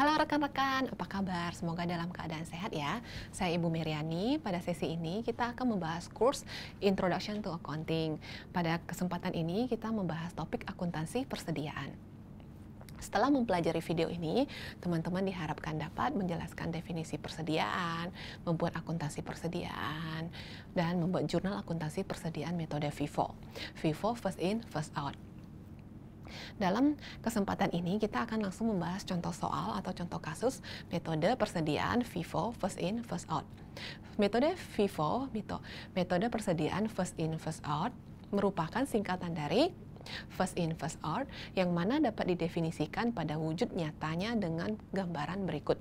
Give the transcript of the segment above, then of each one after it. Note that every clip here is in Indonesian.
Halo rekan-rekan, apa kabar? Semoga dalam keadaan sehat ya. Saya Ibu Meriani. Pada sesi ini kita akan membahas kurs Introduction to Accounting. Pada kesempatan ini kita membahas topik akuntansi persediaan. Setelah mempelajari video ini, teman-teman diharapkan dapat menjelaskan definisi persediaan, membuat akuntansi persediaan, dan membuat jurnal akuntansi persediaan metode FIFO. FIFO, first in, first out. Dalam kesempatan ini kita akan langsung membahas contoh soal atau contoh kasus metode persediaan FIFO first in first out. Metode FIFO, metode persediaan first in first out merupakan singkatan dari first in first out yang mana dapat didefinisikan pada wujud nyatanya dengan gambaran berikut.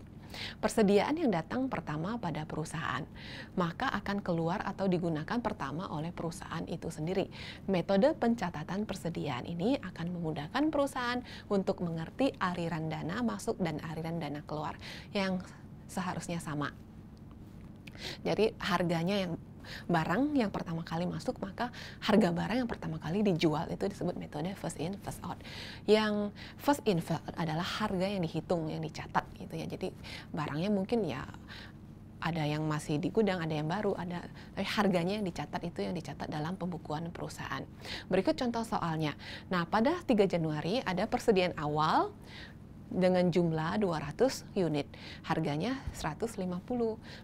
Persediaan yang datang pertama pada perusahaan, maka akan keluar atau digunakan pertama oleh perusahaan itu sendiri. Metode pencatatan persediaan ini akan memudahkan perusahaan untuk mengerti aliran dana masuk dan aliran dana keluar yang seharusnya sama. Jadi harganya yang barang yang pertama kali masuk maka harga barang yang pertama kali dijual itu disebut metode first in first out. Yang first in first out adalah harga yang dihitung yang dicatat gitu ya. Jadi barangnya mungkin ya ada yang masih di gudang, ada yang baru, ada tapi harganya yang dicatat itu yang dicatat dalam pembukuan perusahaan. Berikut contoh soalnya. Nah, pada 3 Januari ada persediaan awal, dengan jumlah 200 unit. Harganya 150.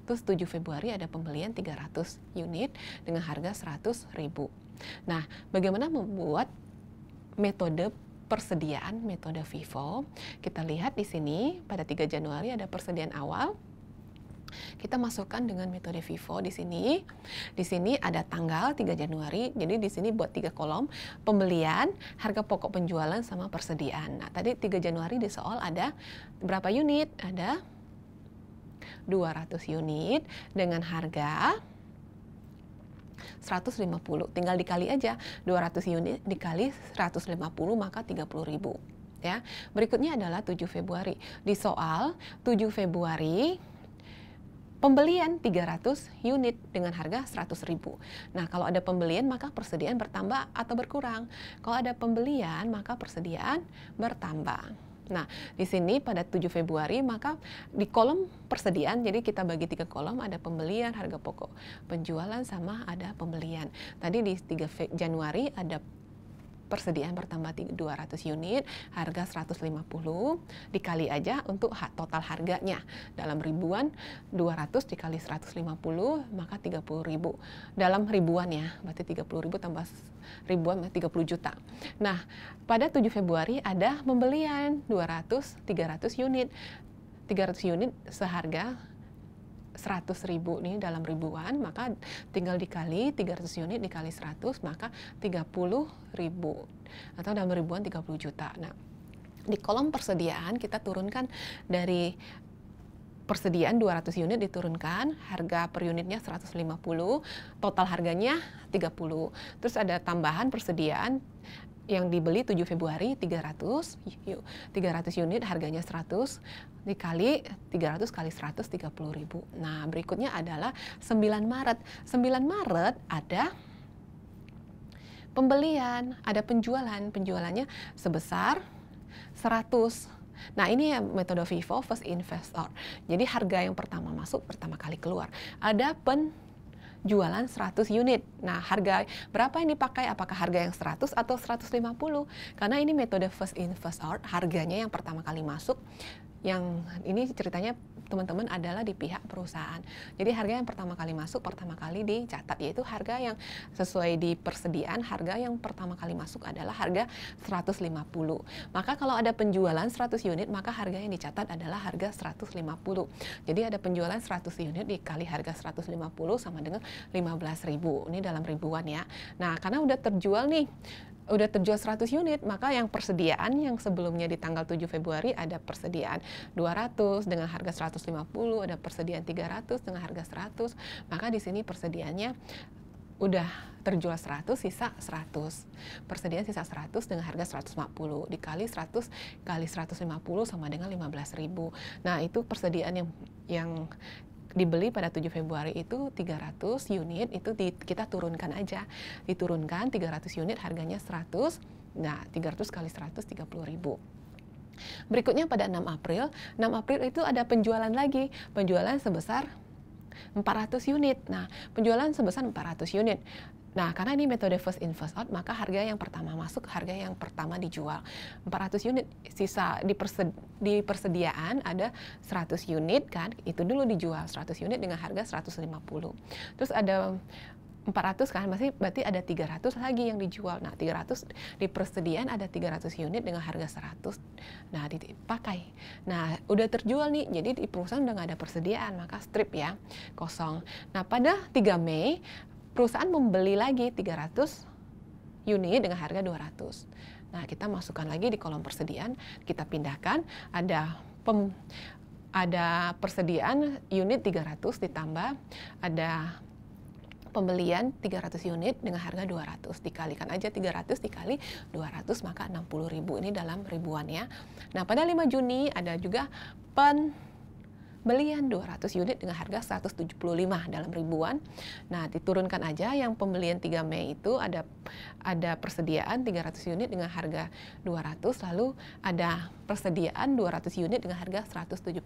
Terus 7 Februari ada pembelian 300 unit dengan harga 100 ribu. Nah, bagaimana membuat metode persediaan metode Vivo? Kita lihat di sini pada 3 Januari ada persediaan awal kita masukkan dengan metode vivo di sini. Di sini ada tanggal 3 Januari, jadi di sini buat tiga kolom pembelian, harga pokok penjualan sama persediaan. Nah, tadi 3 Januari di soal ada berapa unit? Ada 200 unit dengan harga 150. Tinggal dikali aja 200 unit dikali 150 maka 30.000 ya. Berikutnya adalah 7 Februari. Di soal 7 Februari Pembelian 300 unit dengan harga 100 ribu. Nah, kalau ada pembelian maka persediaan bertambah atau berkurang. Kalau ada pembelian maka persediaan bertambah. Nah, di sini pada 7 Februari maka di kolom persediaan jadi kita bagi tiga kolom ada pembelian harga pokok, penjualan sama ada pembelian. Tadi di 3 Januari ada persediaan bertambah 200 unit, harga 150, dikali aja untuk total harganya. Dalam ribuan, 200 dikali 150, maka 30 ribu. Dalam ribuan ya, berarti 30 ribu tambah ribuan, 30 juta. Nah, pada 7 Februari ada pembelian 200, 300 unit. 300 unit seharga 100 ribu nih dalam ribuan maka tinggal dikali 300 unit dikali 100 maka 30 ribu atau dalam ribuan 30 juta. Nah, di kolom persediaan kita turunkan dari persediaan 200 unit diturunkan, harga per unitnya 150, total harganya 30. Terus ada tambahan persediaan yang dibeli 7 Februari 300 300 unit harganya 100 dikali 300 kali 100 ribu. Nah, berikutnya adalah 9 Maret. 9 Maret ada pembelian, ada penjualan. Penjualannya sebesar 100 Nah, ini ya metode FIFO first investor. Jadi harga yang pertama masuk, pertama kali keluar. Ada pen jualan 100 unit. Nah, harga berapa yang dipakai? Apakah harga yang 100 atau 150? Karena ini metode first in first out, harganya yang pertama kali masuk yang ini ceritanya teman-teman adalah di pihak perusahaan. Jadi harga yang pertama kali masuk pertama kali dicatat yaitu harga yang sesuai di persediaan harga yang pertama kali masuk adalah harga 150. Maka kalau ada penjualan 100 unit maka harga yang dicatat adalah harga 150. Jadi ada penjualan 100 unit dikali harga 150 sama dengan 15.000. Ini dalam ribuan ya. Nah, karena udah terjual nih udah terjual 100 unit, maka yang persediaan yang sebelumnya di tanggal 7 Februari ada persediaan 200 dengan harga 150, ada persediaan 300 dengan harga 100. Maka di sini persediaannya udah terjual 100 sisa 100 persediaan sisa 100 dengan harga 150 dikali 100 kali 150 sama dengan 15.000 nah itu persediaan yang yang dibeli pada 7 Februari itu 300 unit itu di, kita turunkan aja. Diturunkan 300 unit harganya 100. Nah, 300 kali 100 30 ribu. Berikutnya pada 6 April, 6 April itu ada penjualan lagi, penjualan sebesar 400 unit. Nah, penjualan sebesar 400 unit. Nah, karena ini metode first in first out, maka harga yang pertama masuk, harga yang pertama dijual. 400 unit sisa di, di persediaan ada 100 unit kan, itu dulu dijual 100 unit dengan harga 150. Terus ada 400 kan masih berarti ada 300 lagi yang dijual. Nah, 300 di persediaan ada 300 unit dengan harga 100. Nah, dipakai. Nah, udah terjual nih. Jadi di perusahaan udah nggak ada persediaan, maka strip ya, kosong. Nah, pada 3 Mei perusahaan membeli lagi 300 unit dengan harga 200. Nah, kita masukkan lagi di kolom persediaan, kita pindahkan ada pem, ada persediaan unit 300 ditambah ada pembelian 300 unit dengan harga 200 dikalikan aja 300 dikali 200 maka 60.000 ini dalam ribuan ya. Nah, pada 5 Juni ada juga pen belian 200 unit dengan harga 175 dalam ribuan. Nah, diturunkan aja yang pembelian 3 Mei itu ada ada persediaan 300 unit dengan harga 200 lalu ada persediaan 200 unit dengan harga 175.000.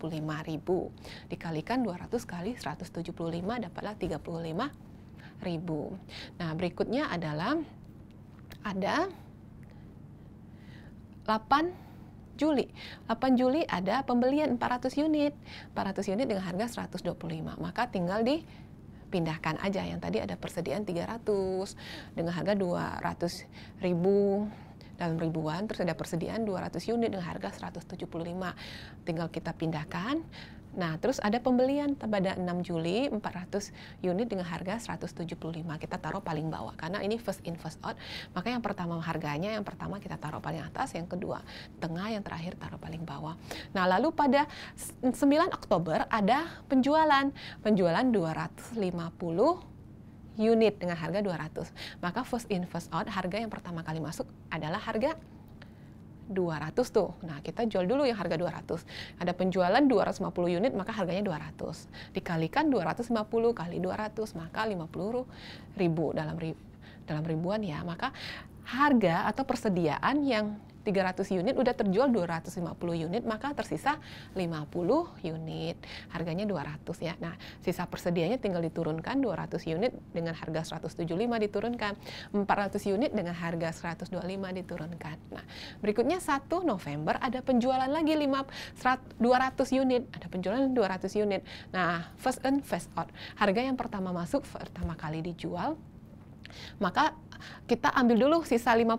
Dikalikan 200 kali 175 dapatlah 35.000. Nah, berikutnya adalah ada 8 Juli. 8 Juli ada pembelian 400 unit. 400 unit dengan harga 125. Maka tinggal di pindahkan aja yang tadi ada persediaan 300 dengan harga 200 ribu dalam ribuan terus ada persediaan 200 unit dengan harga 175 tinggal kita pindahkan Nah, terus ada pembelian pada 6 Juli 400 unit dengan harga 175. Kita taruh paling bawah karena ini first in first out. Maka yang pertama harganya yang pertama kita taruh paling atas, yang kedua tengah, yang terakhir taruh paling bawah. Nah, lalu pada 9 Oktober ada penjualan. Penjualan 250 unit dengan harga 200. Maka first in first out harga yang pertama kali masuk adalah harga 200 tuh. Nah, kita jual dulu yang harga 200. Ada penjualan 250 unit, maka harganya 200. Dikalikan 250 kali 200, maka 50 ribu dalam ribu dalam ribuan ya. Maka harga atau persediaan yang 300 unit udah terjual 250 unit maka tersisa 50 unit harganya 200 ya nah sisa persediaannya tinggal diturunkan 200 unit dengan harga 175 diturunkan 400 unit dengan harga 125 diturunkan nah berikutnya 1 November ada penjualan lagi 5 200 unit ada penjualan 200 unit nah first in first out harga yang pertama masuk pertama kali dijual maka kita ambil dulu sisa 50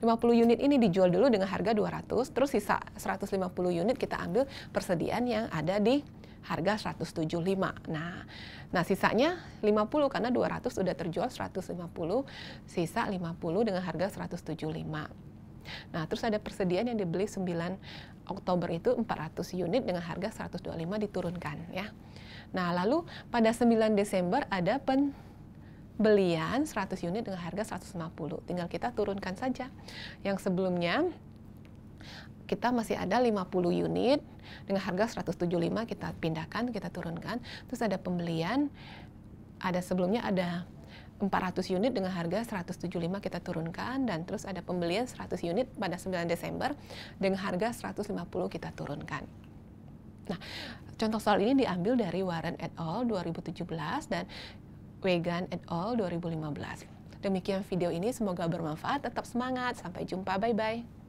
50 unit ini dijual dulu dengan harga 200, terus sisa 150 unit kita ambil persediaan yang ada di harga 175. Nah, nah sisanya 50 karena 200 sudah terjual 150, sisa 50 dengan harga 175. Nah, terus ada persediaan yang dibeli 9 Oktober itu 400 unit dengan harga 125 diturunkan ya. Nah, lalu pada 9 Desember ada pen belian 100 unit dengan harga 150. Tinggal kita turunkan saja. Yang sebelumnya kita masih ada 50 unit dengan harga 175 kita pindahkan, kita turunkan. Terus ada pembelian ada sebelumnya ada 400 unit dengan harga 175 kita turunkan dan terus ada pembelian 100 unit pada 9 Desember dengan harga 150 kita turunkan. Nah, contoh soal ini diambil dari Warren et al. 2017 dan Vegan at All 2015. Demikian video ini, semoga bermanfaat. Tetap semangat, sampai jumpa, bye bye.